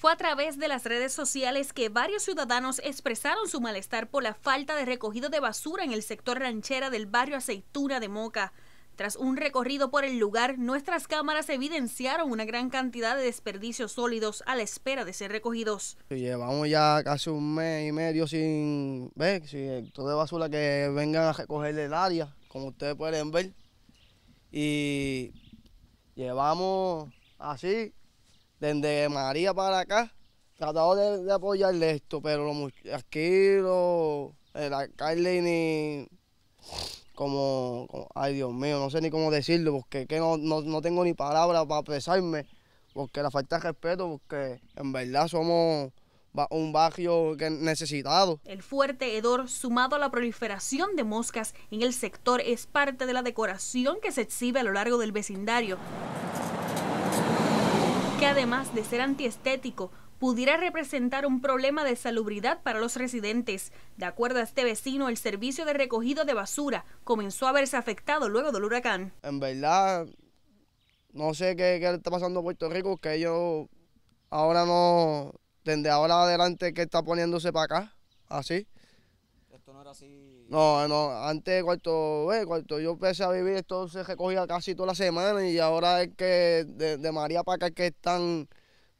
Fue a través de las redes sociales que varios ciudadanos expresaron su malestar por la falta de recogido de basura en el sector ranchera del barrio Aceituna de Moca. Tras un recorrido por el lugar, nuestras cámaras evidenciaron una gran cantidad de desperdicios sólidos a la espera de ser recogidos. Llevamos ya casi un mes y medio sin ver, sin todo de basura que vengan a recoger el área, como ustedes pueden ver. Y llevamos así desde María para acá, tratado de, apoyarle esto, pero lo, aquí lo, el ni como, ay Dios mío, no sé ni cómo decirlo, porque no, no, tengo ni palabra para expresarme, porque la falta de respeto, porque en verdad somos un barrio necesitado. El fuerte hedor sumado a la proliferación de moscas en el sector es parte de la decoración que se exhibe a lo largo del vecindario que además de ser antiestético, pudiera representar un problema de salubridad para los residentes. De acuerdo a este vecino, el servicio de recogido de basura comenzó a verse afectado luego del huracán. En verdad, no sé qué, está pasando en Puerto Rico, que ellos ahora no, desde ahora adelante que está poniéndose para acá, así no No, no, antes cuando, yo empecé a vivir esto se recogía casi toda la semana y ahora es que de, de María para es que están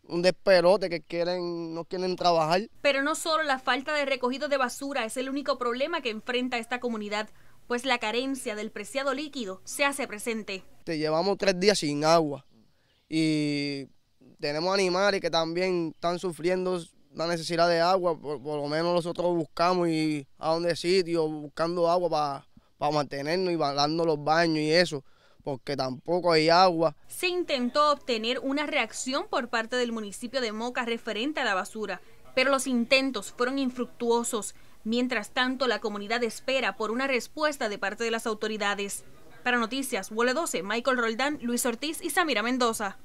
un desperote que quieren, no quieren trabajar. Pero no solo la falta de recogido de basura es el único problema que enfrenta esta comunidad, pues la carencia del preciado líquido se hace presente. Te llevamos tres días sin agua y tenemos animales que también están sufriendo la necesidad de agua, por, lo menos nosotros buscamos y a donde sitio, buscando agua para mantenernos y dando los baños y eso porque tampoco hay agua. Se intentó obtener una reacción por parte del municipio de Moca referente a la basura, pero los intentos fueron infructuosos. Mientras tanto, la comunidad espera por una respuesta de parte de las autoridades. Para Noticias, Huele 12, Michael Roldán, Luis Ortiz y Samira Mendoza.